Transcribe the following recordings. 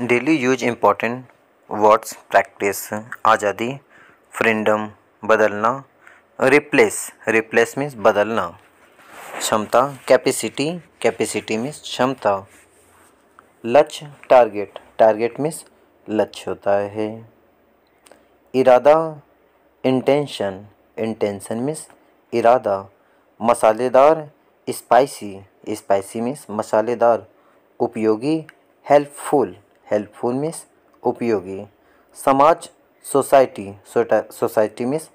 daily use important words practice आज़ादी freedom बदलना replace replace means बदलना क्षमता कैपेसिटी कैपेसिटी मीन्स क्षमता लक्ष्य टारगेट टारगेट मीन्स लक्ष्य होता है इरादा इंटेंशन इंटेंशन मीन्स इरादा मसालेदार स्पाइसी स्पाइसी मीन्स मसालेदार उपयोगी हेल्पफुल हेल्पफुल मीन्स उपयोगी समाज सोसाइटी सोसाइटी मीन्स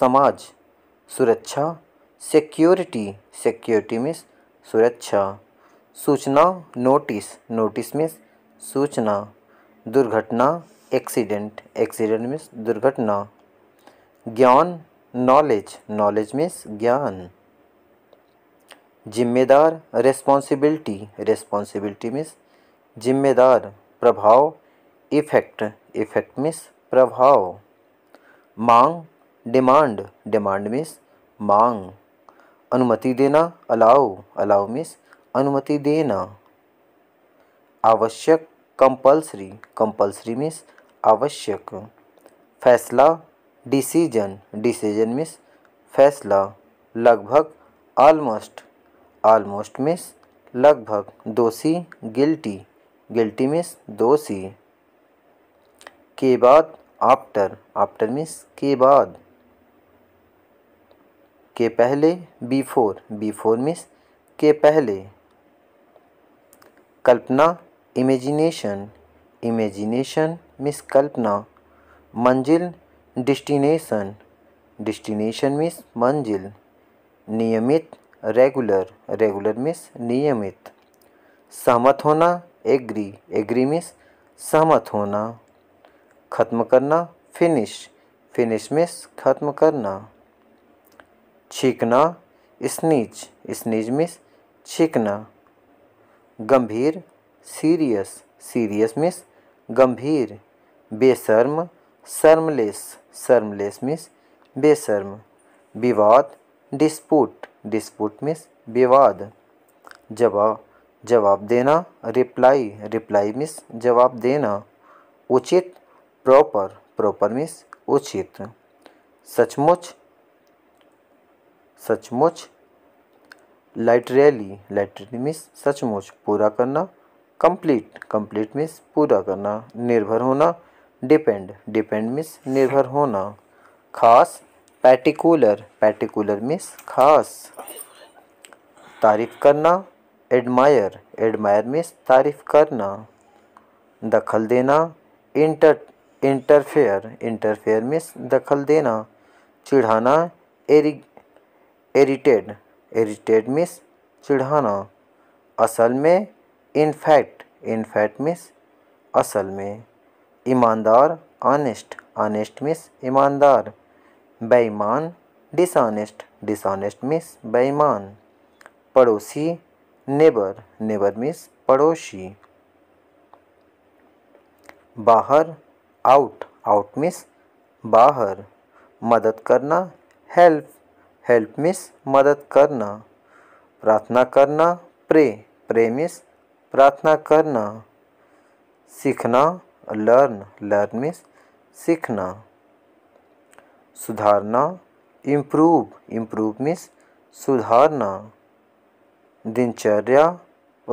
समाज सुरक्षा सिक्योरिटी सिक्योरिटी मीन्स सुरक्षा सूचना नोटिस नोटिस मीन्स सूचना दुर्घटना एक्सीडेंट एक्सीडेंट मीन्स दुर्घटना ज्ञान नॉलेज नॉलेज मीन्स ज्ञान जिम्मेदार रेस्पॉन्सिबिलिटी रेस्पॉन्सिबिलिटी मीन्स जिम्मेदार प्रभाव इफेक्ट इफेक्ट मिस प्रभाव मांग डिमांड डिमांड मिस मांग अनुमति देना अलाउ अलाउ मिस अनुमति देना आवश्यक कंपलसरी कंपलसरी मिस आवश्यक फैसला डिसीजन डिसीजन मिस फैसला लगभग आलमोस्ट आलमोस्ट मिस लगभग दोषी गिल्टी गिल्टी मीन्स दोषी के बाद आफ्टर आफ्टर मीन्स के बाद के पहले बिफोर बिफोर मीन्स के पहले कल्पना इमेजिनेशन इमेजिनेशन मीन्स कल्पना मंजिल डिस्टिनेशन डिस्टिनेशन मीन्स मंजिल नियमित रेगुलर रेगुलर मीन्स नियमित सहमत होना एग्री एग्री मीन्स सहमत होना ख़त्म करना फिनिश फिनिश मीन्स ख़त्म करना छीकना स्नीच स्नीच मीन्स छीकना गंभीर सीरियस सीरियस मीन्स गंभीर बेशर्म शर्मलेस शर्मलेस मीन्स बेशर्म विवाद डिस्पूट डिस्पूट मीन्स विवाद जवाब जवाब देना रिप्लाई रिप्लाई मिस जवाब देना उचित प्रॉपर प्रॉपर मिस उचित सचमुच सचमुच लाइटरेली लाइटरेली मिस सचमुच पूरा करना कंप्लीट कंप्लीट मिस पूरा करना निर्भर होना डिपेंड डिपेंड मिस निर्भर होना खास पैटिकुलर पैटिकुलर मिस खास तारीफ करना एडमायर एडमायर मीन्स तारीफ़ करना दखल देना इंटर इंटरफेयर इंटरफेयर मीन्स दखल देना चिढ़ाना एरी एरिटेड एरिटेड मीन्स चिढ़ाना असल में इनफैक्ट इनफैक्ट मीन्स असल में ईमानदार ऑनेस्ट ऑनेस्ट मीन्स ईमानदार बेईमान डिसऑनेस्ट डिसऑनेस्ट मीन्स बेईमान पड़ोसी नेबर नेबर मीन्स पड़ोसी बाहर आउट आउट मीन्स बाहर मदद करना हेल्प हेल्प मीन्स मदद करना प्रार्थना करना प्रे प्रे मीन्स प्रार्थना करना सीखना लर्न लर्न मीन्स सीखना सुधारना इम्प्रूव इम्प्रूव मीन्स सुधारना दिनचर्या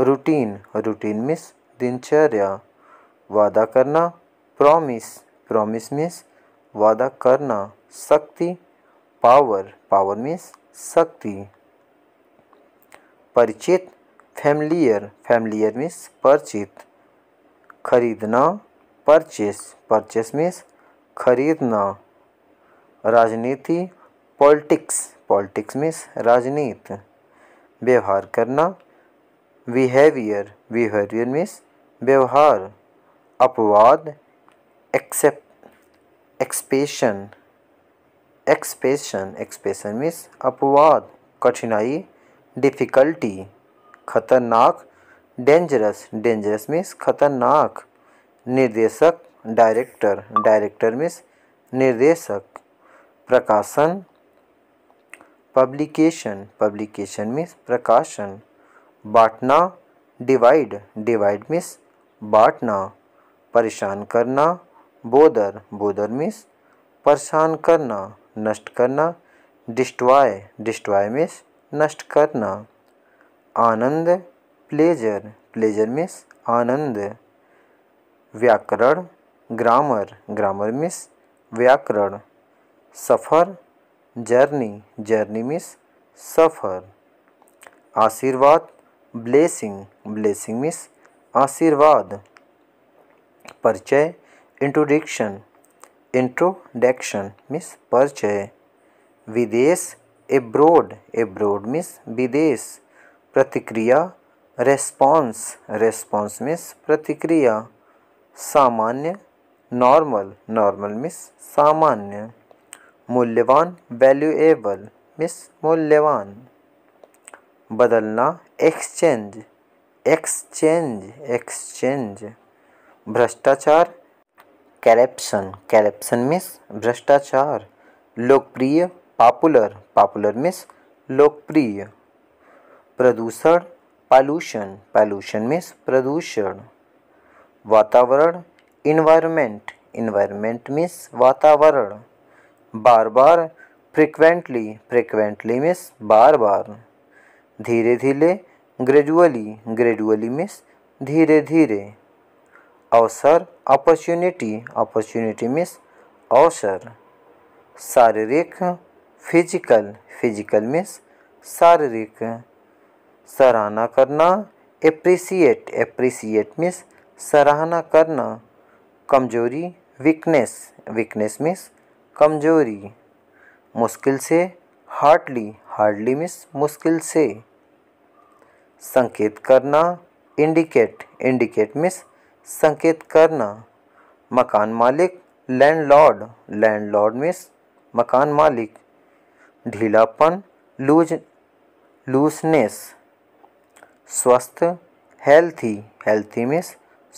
रूटीन रूटीन मिस दिनचर्या वादा करना प्रॉमिस प्रॉमिस मिस वादा करना शक्ति पावर पावर मिस शक्ति परिचित फैमिलियर फैमिलियर मिस परिचित खरीदना परचेस परचेस मिस खरीदना राजनीति पॉलिटिक्स पॉलिटिक्स मिस राजनीति व्यवहार करना बिहेवियर बिहेवियर मीन्स व्यवहार अपवाद एक्सेप्ट एक्सपेशन एक्सपेशन एक्सपेशन मीन्स अपवाद कठिनाई डिफ़िकल्टी खतरनाक डेंजरस डेंजरस मीन्स खतरनाक निर्देशक डायरेक्टर डायरेक्टर मीन्स निर्देशक प्रकाशन पब्लिकेशन पब्लिकेशन मीन्स प्रकाशन बांटना डिवाइड डिवाइड मीन्स बांटना परेशान करना बोदर बोदर मीन्स परेशान करना नष्ट करना डिस्ट्रॉय डिस्ट्रॉय मीन्स नष्ट करना आनंद प्लेजर प्लेजर मीन्स आनंद व्याकरण ग्रामर ग्रामर मीन्स व्याकरण सफ़र जर्नी जर्नी मिस सफ़र आशीर्वाद ब्लेसिंग ब्लेसिंग मीन्स आशीर्वाद परिचय इंट्रोडिक्शन इंट्रोडक्शन मीन्स परिचय विदेश एब्रोड एब्रोड मीन्स विदेश प्रतिक्रिया रेस्पॉन्स रेस्पॉन्स मीन्स प्रतिक्रिया सामान्य नॉर्मल नॉर्मल मीन्स सामान्य मूल्यवान वैल्यूएबल मिस मूल्यवान बदलना एक्सचेंज एक्सचेंज एक्सचेंज भ्रष्टाचार करप्शन करप्शन मिस भ्रष्टाचार लोकप्रिय पॉपुलर पॉपुलर मिस लोकप्रिय प्रदूषण पॉल्यूशन पॉल्यूशन मिस प्रदूषण वातावरण इन्वायरमेंट इन्वायरमेंट मिस वातावरण बार बार फ्रिक्वेंटली फ्रिक्वेंटली मिस बार बार धीरे धीरे ग्रेजुअली ग्रेजुअली मिस धीरे धीरे अवसर अपॉर्चुनिटी अपॉर्चुनिटी मिस अवसर शारीरिक फिजिकल फिजिकल मिस शारीरिक सराहना करना एप्रिसिएट एप्रिसिएट मिस सराहना करना कमजोरी वीकनेस वीकनेस मिस कमजोरी मुश्किल से हार्डली हार्डली मिस मुश्किल से संकेत करना इंडिकेट इंडिकेट मिस संकेत करना मकान मालिक लैंडलॉर्ड लॉर्ड मिस मकान मालिक ढीलापन लूज लूसनेस स्वस्थ हेल्थी हेल्थी मिस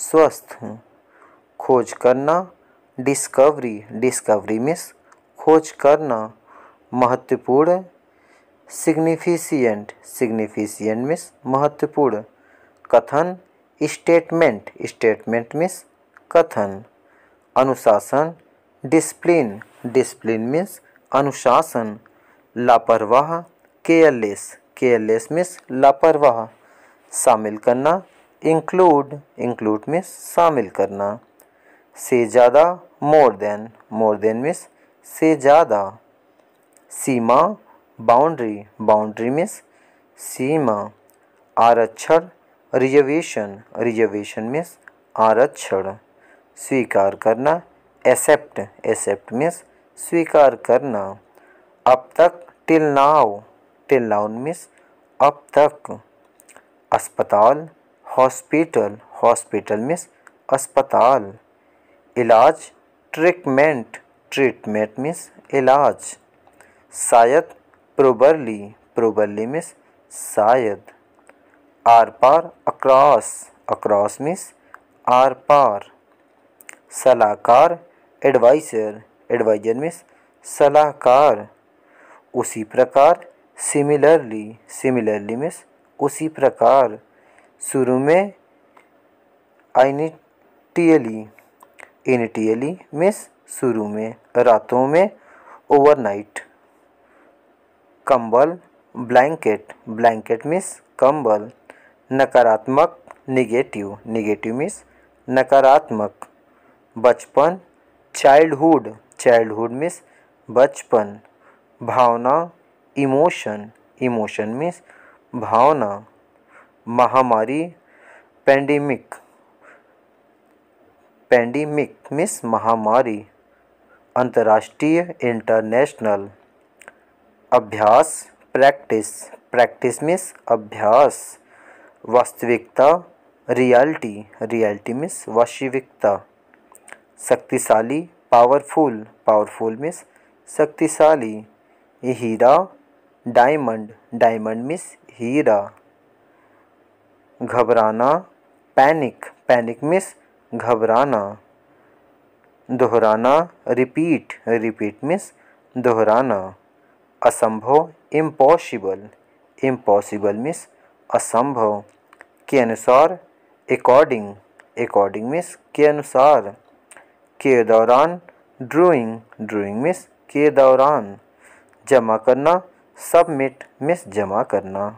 स्वस्थ खोज करना डिस्कवरी डिस्कवरी मीन्स खोज करना महत्वपूर्ण सिग्निफिशियंट सिग्निफिशियंट मीन्स महत्वपूर्ण कथन स्टेटमेंट स्टेटमेंट मीन्स कथन अनुशासन डिसप्लिन डिसप्लिन मीन्स अनुशासन लापरवाह केयरलेस केयरलेस मीन्स लापरवाह शामिल करना इंक्लूड इंक्लूड मीन्स शामिल करना से ज़्यादा more than more than means से ज़्यादा सीमा बाउंड्री बाउंड्री मीन्स सीमा आरक्षण रिजर्वेशन रिजर्वेशन मीन्स आरक्षण स्वीकार करना एक्सेप्ट एक्सेप्ट मीन्स स्वीकार करना अब तक till now till now means अब तक अस्पताल हॉस्पिटल हॉस्पिटल मीन्स अस्पताल इलाज ट्रीटमेंट ट्रीटमेंट मीन्स इलाज शायद प्रोबरली प्रोबरली मीन्स शायद आर पार अक्रॉस अक्रॉस मीन्स आर पार सलाहकार एडवाइजर एडवाइजर मीन्स सलाहकार उसी प्रकार सिमिलरली सिमिलरली मीन्स उसी प्रकार शुरू में आइनिटियली इनिटियली मीन्स शुरू में रातों में ओवरनाइट कंबल ब्लैंकेट ब्लैंकेट मीन्स कंबल नकारात्मक निगेटिव निगेटिव मीन्स नकारात्मक बचपन चाइल्डहुड चाइल्डहुड मीन्स बचपन भावना इमोशन इमोशन मीन्स भावना महामारी पेंडेमिक पेंडेमिक मिस महामारी अंतर्राष्ट्रीय इंटरनेशनल अभ्यास प्रैक्टिस प्रैक्टिस मिस अभ्यास वास्तविकता रियलिटी रियलिटी मिस वास्तविकता शक्तिशाली पावरफुल पावरफुल मिस शक्तिशाली हीरा डायमंड डायमंड मिस हीरा घबराना पैनिक पैनिक मिस घबराना दोहराना रिपीट रिपीट मीन्स दोहराना असंभव इम्पॉसिबल इम्पॉसिबल मीन्स असंभव के अनुसार अकॉर्डिंग अकॉर्डिंग मीन्स के अनुसार के दौरान ड्रॉइंग ड्रॉइंग मीन्स के दौरान जमा करना सबमिट मीन्स जमा करना